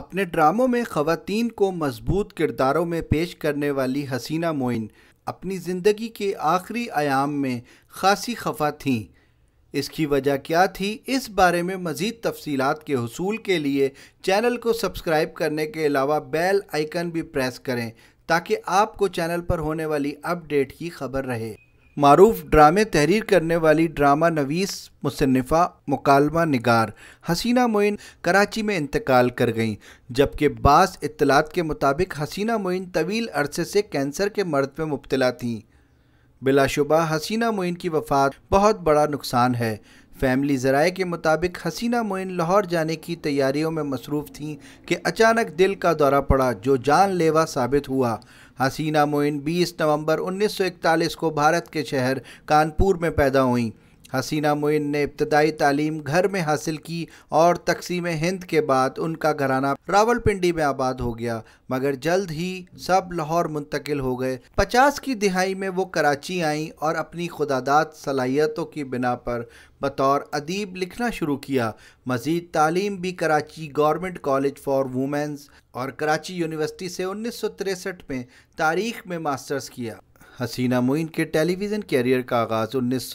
अपने ड्रामों में ख़वातीन को मजबूत किरदारों में पेश करने वाली हसीना मोइन अपनी ज़िंदगी के आखिरी आयाम में खासी खफा थीं इसकी वजह क्या थी इस बारे में मज़ीद तफसीत के हसूल के लिए चैनल को सब्सक्राइब करने के अलावा बेल आइकन भी प्रेस करें ताकि आपको चैनल पर होने वाली अपडेट की खबर रहे मरूफ ड्रामे तहरीर करने वाली ड्रामा नवीस मुसनफ़ा मकालमा नगार हसीना मोइन कराची में इंतकाल कर गईं जबकि बास इतलात के मुताबिक हसीना मोइन तवील अरसे से कैंसर के मर्द में मुबतला थीं बिलाशुबा हसीना मोइन की वफ़ात बहुत बड़ा नुकसान है फैमिली ज़राए के मुताबिक हसीना मोइन लाहौर जाने की तैयारियों में मसरूफ़ थीं कि अचानक दिल का दौरा पड़ा जो जानलेवा साबित हुआ हसीना मोइन 20 नवंबर 1941 को भारत के शहर कानपुर में पैदा हुईं हसीना मोइन ने इब्तदाई तालीम घर में हासिल की और तकसीम हिंद के बाद उनका घराना रावलपिंडी में आबाद हो गया मगर जल्द ही सब लाहौर मुंतकिल हो गए पचास की दिहाई में वो कराची आईं और अपनी खुदादात सलाहियतों की बिना पर बतौर अदीब लिखना शुरू किया मज़ीद तालीम भी Karachi government college for womens और कराची यूनिवर्सिटी से उन्नीस में तारीख में मास्टर्स किया हसीना मोइन के टेलीविज़न कैरियर का आगाज़ उन्नीस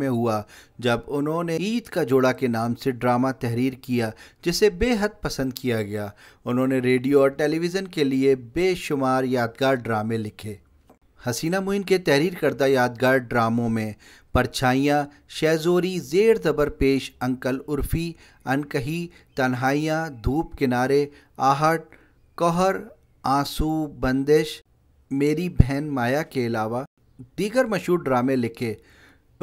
में हुआ जब उन्होंने ईद का जोड़ा के नाम से ड्रामा तहरीर किया जिसे बेहद पसंद किया गया उन्होंने रेडियो और टेलीविज़न के लिए बेशुमार यादगार ड्रामे लिखे हसीना मोइन के तहरीर करदा यादगार ड्रामों में परछाइयाँ शेजोरी जेर ज़बर पेश अंकल उर्फी अनकही तन्हाइयाँ धूप किनारे आहट कोहर आंसू बंदिश मेरी बहन माया के अलावा दीगर मशहूर ड्रामे लिखे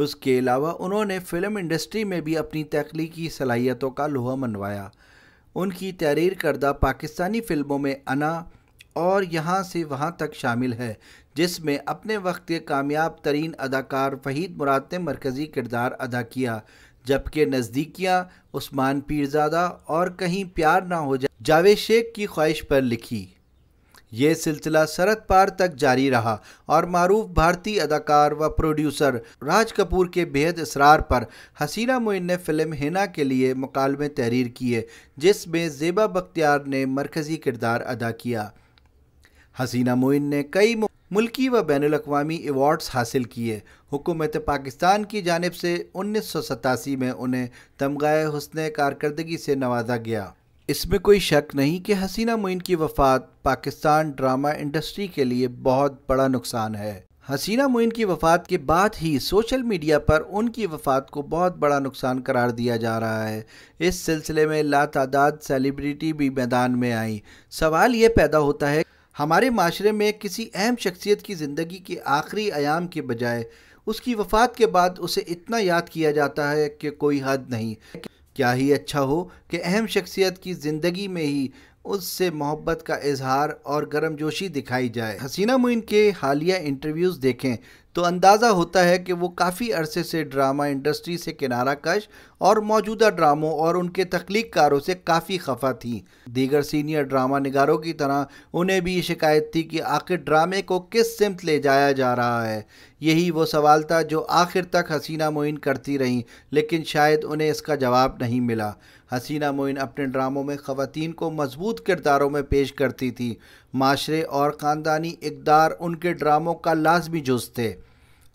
उसके अलावा उन्होंने फ़िल्म इंडस्ट्री में भी अपनी तख्लीकी सलाहियतों का लोहा मनवाया उनकी तहरीर करदा पाकिस्तानी फ़िल्मों में अना और यहाँ से वहाँ तक शामिल है जिसमें अपने वक्त के कामयाब तरीन अदाकार फ़हीद मुराद ने मरकज़ी किरदार अदा किया जबकि नज़दीकियाँ उस्मान पीरजादा और कहीं प्यार ना हो जाए जावेद शेख की ख्वाहिश पर लिखी ये सिलसिला शरद पार तक जारी रहा और मरूफ भारतीय अदाकार व प्रोड्यूसर राज कपूर के बेहद इसरार पर हसीना मोइन ने फिल्म हिना के लिए मुकालमे तहरीर किए जिसमें जेबा बख्तियार ने मरकज़ी किरदार अदा किया हसीना मोइन ने कई मुल्की व बैन अवी एवॉर्ड्स हासिल किए हुकूमत पाकिस्तान की जानब से उन्नीस सौ सतासी में उन्हें तमगाए हसन कारकर्दगी से नवाजा गया इसमें कोई शक नहीं कि हसीना मोइन की वफ़ात पाकिस्तान ड्रामा इंडस्ट्री के लिए बहुत बड़ा नुकसान है हसीना मोइन की वफ़ात के बाद ही सोशल मीडिया पर उनकी वफ़ात को बहुत बड़ा नुकसान करार दिया जा रहा है इस सिलसिले में लातादाद सेलिब्रिटी भी मैदान में आई सवाल ये पैदा होता है हमारे माशरे में किसी अहम शख्सियत की ज़िंदगी के आखिरी आयाम के बजाय उसकी वफ़ात के बाद उसे इतना याद किया जाता है कि कोई हद नहीं क्या ही अच्छा हो कि अहम शख्सियत की ज़िंदगी में ही उससे मोहब्बत का इजहार और गर्मजोशी दिखाई जाए हसीना मुइन के हालिया इंटरव्यूज़ देखें तो अंदाज़ा होता है कि वो काफ़ी अरसे से ड्रामा इंडस्ट्री से किनारा कश और मौजूदा ड्रामों और उनके तख्लीकारों से काफ़ी खफा थी दीगर सीनियर ड्रामा निगारों की तरह उन्हें भी शिकायत थी कि आखिर ड्रामे को किस सिमत ले जाया जा रहा है यही वो सवाल था जो आखिर तक हसीना मोइन करती रहीं लेकिन शायद उन्हें इसका जवाब नहीं मिला हसीना मोइन अपने ड्रामों में ख़वान को मजबूत किरदारों में पेश करती थी माशरे और ख़ानदानी इकदार उनके ड्रामों का लाजमी जुज थे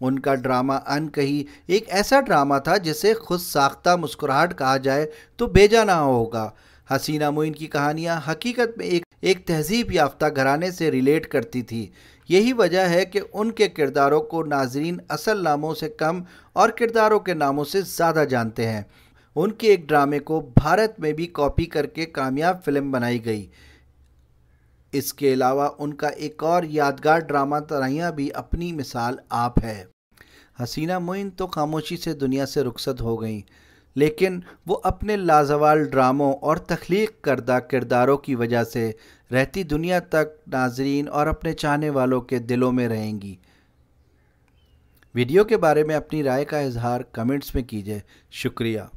उनका ड्रामा अनकही एक ऐसा ड्रामा था जिसे खुद साख्ता मुस्कुराहट कहा जाए तो भेजा ना होगा हसीना मोइन की कहानियाँ हकीकत में एक एक तहजीब याफ्ता घराने से रिलेट करती थी यही वजह है कि उनके किरदारों को नाजरीन असल नामों से कम और किरदारों के नामों से ज़्यादा जानते हैं उनके एक ड्रामे को भारत में भी कॉपी करके कामयाब फिल्म बनाई गई इसके अलावा उनका एक और यादगार ड्रामा तराइया भी अपनी मिसाल आप है हसीना मोइन तो खामोशी से दुनिया से रुखसत हो गई लेकिन वो अपने लाजवाल ड्रामों और तख्लीक करदा किरदारों की वजह से रहती दुनिया तक नाजरीन और अपने चाहने वालों के दिलों में रहेंगी वीडियो के बारे में अपनी राय का इजहार कमेंट्स में कीजिए शुक्रिया